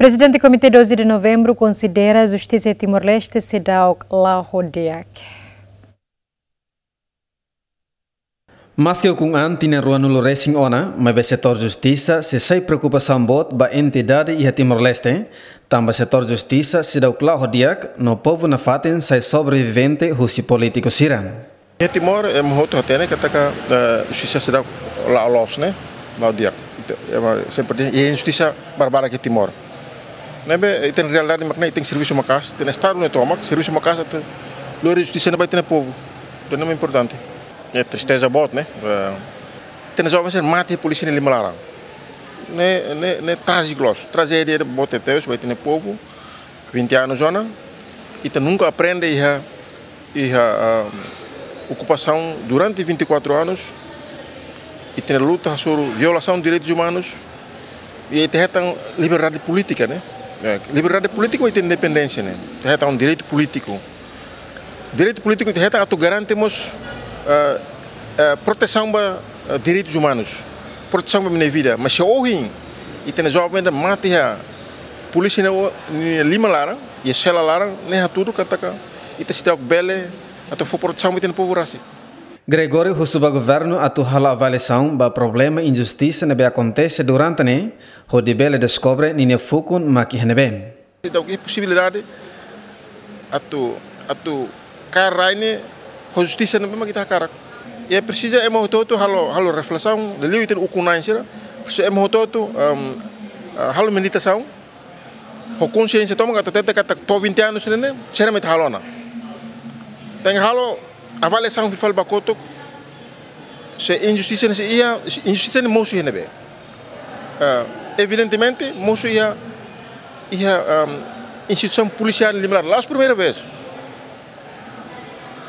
Presidente do Comitê 12 de Novembro considera a justiça de Timor-Leste se Sedauk Lahodiak. Mas que kung an rua nulo racing ona, mas o setor justiça se sai preocupação bot ba entidade a Timor-Leste, Também o setor justiça se dauk Lahodiak no povo na faten sai sobrevivente husi político sira. Iha Timor é muito outro atene que a eh, justiça se dauk né? Lahodiak. Lahodiak. É sempre injustiça é barbara que Timor. Nebe, iten realidade makna iten serviço makas, iten estado ne né, tomak, serviço makas at lori justiça vai ter iten povo. Então não é importante. É tristeza bot, né? Iten é. jovens ser mate polícia nele malara, né, né, ne é trágico tragédia bot até vai iten povo. 20 anos zona. Iten nunca aprende e a ocupação durante 24 anos e tem luta sobre violação de direitos humanos e tem liberdade política, né? É, liberdade política e independência, né? É um direito político. Direito político é garantemos uh, uh, proteção para eh, direitos humanos, proteção para minha vida. Mas se alguém e tem jovem da a polícia não lima lara, e a cela lara, nem tudo que ataca. E tem cidade bela, até for proteção para o povo Gregório Husuba governo atu hala avaliação ba problema injustiça nebe acontece durante ne, Rodibele descobre nine fukun maki bem. Então, que possibilidade atu atu cara ini justiça nebe maki ta cara. E precisa é morto tu halo halo reflexão, de liu itin ukunai sira. Preciso é morto tu um, eh, halo meditação. Ho consciência toma kata tete kata to 20 anos ne, será met halona. Tem halo avale que fil fal bakotok se injustice ne se ia injustice ne mosu hene eh, evidentemente mosu ia ia ehm, instituição policial liminar lá as primeira vez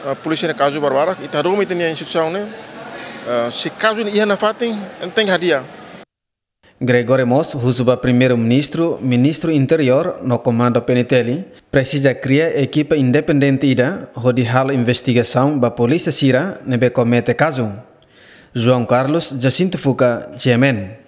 eh, a polícia ne caso barbara itaromi tinha instituição né eh, se caso ia na fatin tem hadiah Gregório Moss, Husuba primeiro-ministro, ministro interior no comando Penitelli, precisa criar equipa independente ida, onde investigação da polícia Sira nebe comete caso. João Carlos Jacinto Fuca, Gemen.